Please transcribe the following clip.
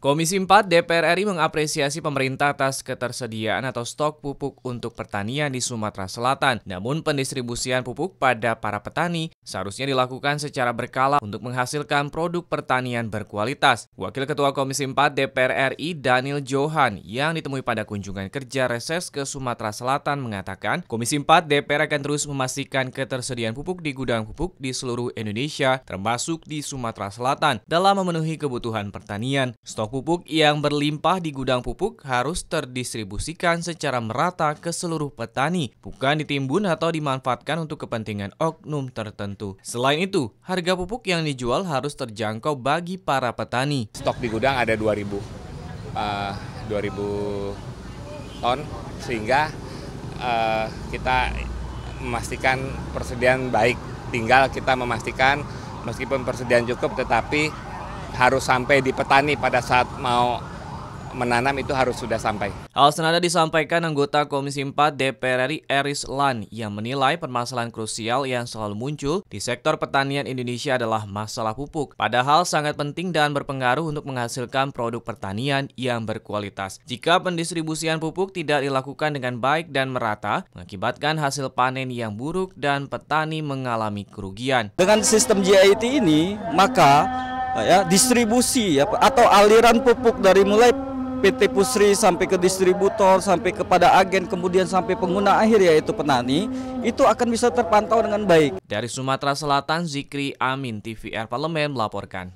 Komisi 4 DPR RI mengapresiasi pemerintah atas ketersediaan atau stok pupuk untuk pertanian di Sumatera Selatan. Namun pendistribusian pupuk pada para petani seharusnya dilakukan secara berkala untuk menghasilkan produk pertanian berkualitas. Wakil Ketua Komisi 4 DPR RI Daniel Johan yang ditemui pada kunjungan kerja reses ke Sumatera Selatan mengatakan, Komisi 4 DPR akan terus memastikan ketersediaan pupuk di gudang pupuk di seluruh Indonesia termasuk di Sumatera Selatan dalam memenuhi kebutuhan pertanian. Stok pupuk yang berlimpah di gudang pupuk harus terdistribusikan secara merata ke seluruh petani, bukan ditimbun atau dimanfaatkan untuk kepentingan oknum tertentu tertentu. Selain itu, harga pupuk yang dijual harus terjangkau bagi para petani. Stok di gudang ada 2000 uh, eh, ton sehingga uh, kita memastikan persediaan baik. Tinggal kita memastikan meskipun persediaan cukup tetapi harus sampai di petani pada saat mau menanam itu harus sudah sampai. Hal senada disampaikan anggota Komisi 4 DPR RI Eris Lan yang menilai permasalahan krusial yang selalu muncul di sektor pertanian Indonesia adalah masalah pupuk. Padahal sangat penting dan berpengaruh untuk menghasilkan produk pertanian yang berkualitas. Jika pendistribusian pupuk tidak dilakukan dengan baik dan merata, mengakibatkan hasil panen yang buruk dan petani mengalami kerugian. Dengan sistem GIT ini, maka ya distribusi ya atau aliran pupuk dari mulai PT Pusri sampai ke distributor, sampai kepada agen, kemudian sampai pengguna akhir yaitu penani, itu akan bisa terpantau dengan baik. Dari Sumatera Selatan, Zikri Amin, TVR Parlemen melaporkan.